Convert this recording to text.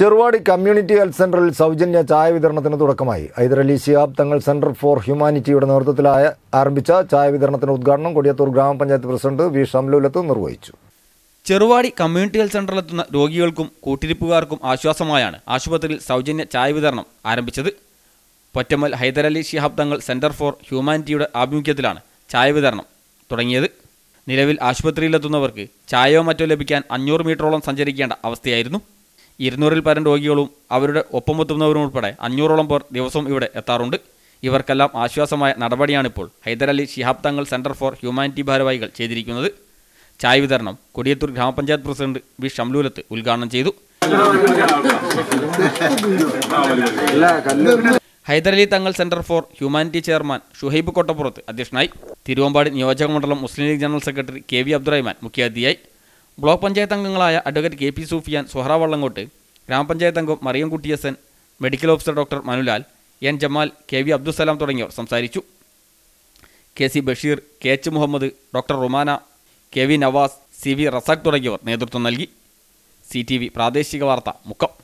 Cheruvadi community health സെന്ററിൽ സൗജന്യ ചായ വിതരണത്തിന് തുടക്കമായി ഹൈദരലി ശിഹാബ് തങ്ങൾ സെന്റർ ഫോർ ഹ്യൂമാനിറ്റിയുടെ നേതൃത്വത്തിലായ ആരംഭിച്ച ചായ വിതരണത്തിന് ഉദ്ഘാടനം കൊടിയത്തൂർ ഗ്രാമപഞ്ചായത്ത് പ്രസിഡന്റ് വി ഷംലുലത്ത് നിർവഹിച്ചു ചെറുവാടി കമ്മ്യൂണിറ്റി ഹെൽത്ത് എത്തുന്ന രോഗികൾക്കും കൂട്ടിരിപ്പുകാർക്കും ആശ്വാസമായാണ് ആശുപത്രിയിൽ സൗജന്യ ചായ വിതരണം ആരംഭിച്ചത് പൊറ്റമ്മൽ ഹൈദരലി ശിഹാബ് തങ്ങൾ സെന്റർ ഫോർ ഹ്യൂമാനിറ്റിയുടെ ആഭിമുഖ്യത്തിലാണ് ചായ വിതരണം തുടങ്ങിയത് നിലവിൽ ആശുപത്രിയിലെത്തുന്നവർക്ക് ചായയോ മറ്റോ ലഭിക്കാൻ അഞ്ഞൂറ് മീറ്ററോളം സഞ്ചരിക്കേണ്ട അവസ്ഥയായിരുന്നു ഇരുന്നൂറിൽ പരം രോഗികളും അവരുടെ ഒപ്പമെത്തുന്നവരും ഉൾപ്പെടെ അഞ്ഞൂറോളം പേർ ദിവസവും ഇവിടെ എത്താറുണ്ട് ഇവർക്കെല്ലാം ആശ്വാസമായ നടപടിയാണിപ്പോൾ ഹൈദരലി ശിഹാബ് തങ്ങൾ സെൻറ്റർ ഫോർ ഹ്യൂമാനിറ്റി ഭാരവാഹികൾ ചെയ്തിരിക്കുന്നത് ചായ വിതരണം കൊടിയത്തൂർ ഗ്രാമപഞ്ചായത്ത് പ്രസിഡന്റ് വി ഷംലൂലത്ത് ഉദ്ഘാടനം ചെയ്തു Hyderali Thangal centre for humanity chairman Shuhaib Kottappurath അധ്യക്ഷനായി തിരുവമ്പാടി നിയോജക മണ്ഡലം Muslim League general secretary K V Abdurahiman മുഖ്യാതിഥിയായി ബ്ലോക്ക് പഞ്ചായത്ത് അംഗങ്ങളായ advocate K P Sufiyan Suhara Vallankott ഗ്രാമപഞ്ചായത്ത് അംഗം Mariyam Kuttiyasan medical officer doctor Manulal N Jamal K V Abdussalam തുടങ്ങിയവർ സംസാരിച്ചു K C Basheer K H Muhammad doctor Rumana K V Navas C V Razak തുടങ്ങിയവർ നേതൃത്വം നൽകി സി ടി വി പ്രാദേശിക വാർത്ത മുക്കം